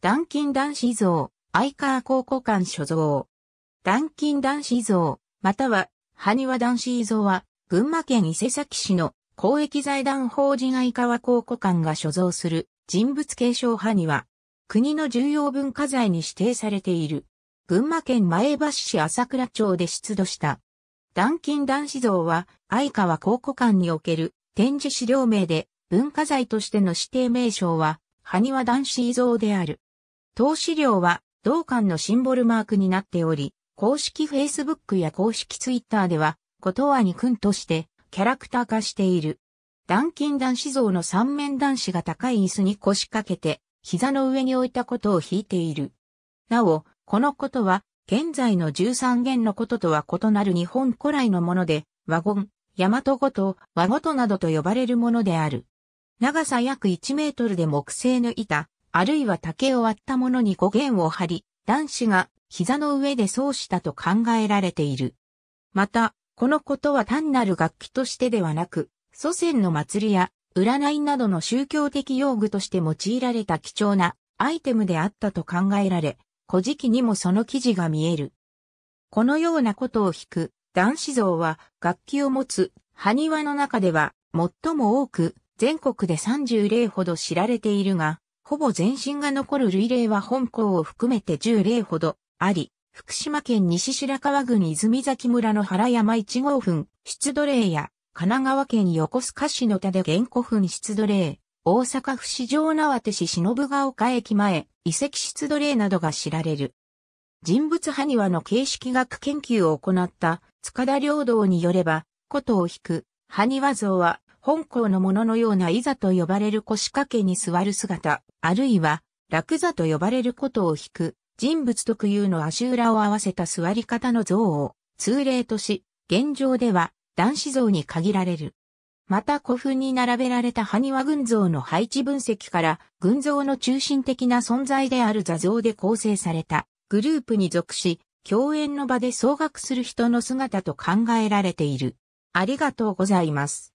南金男子像、相川考古館所蔵。南金男子像、または、埴輪男子像は、群馬県伊勢崎市の公益財団法人相川考古館が所蔵する人物継承埴輪。国の重要文化財に指定されている。群馬県前橋市朝倉町で出土した。南金男子像は、相川考古館における展示資料名で、文化財としての指定名称は、埴輪男子像である。投資料は同館のシンボルマークになっており、公式 Facebook や公式 Twitter では、ことわに君としてキャラクター化している。断筋男子像の三面男子が高い椅子に腰掛けて、膝の上に置いたことを引いている。なお、このことは、現在の13弦のこととは異なる日本古来のもので、ワゴン、大和ごと、和ごとなどと呼ばれるものである。長さ約1メートルで木製の板、あるいは竹を割ったものに語源を張り、男子が膝の上でそうしたと考えられている。また、このことは単なる楽器としてではなく、祖先の祭りや占いなどの宗教的用具として用いられた貴重なアイテムであったと考えられ、古事記にもその記事が見える。このようなことを弾く男子像は楽器を持つ埴輪の中では最も多く全国で30例ほど知られているが、ほぼ全身が残る類例は本校を含めて10例ほどあり、福島県西白川郡泉崎村の原山1号墳出土例や、神奈川県横須賀市の田で原古墳出土例、大阪府市場縄手市忍ヶ丘駅前、遺跡出土例などが知られる。人物埴輪の形式学研究を行った塚田領道によれば、琴を引く埴輪像は本校のもののようないざと呼ばれる腰掛けに座る姿、あるいは、落座と呼ばれることを引く、人物特有の足裏を合わせた座り方の像を、通例とし、現状では、男子像に限られる。また古墳に並べられた埴輪群像の配置分析から、群像の中心的な存在である座像で構成されたグループに属し、共演の場で総額する人の姿と考えられている。ありがとうございます。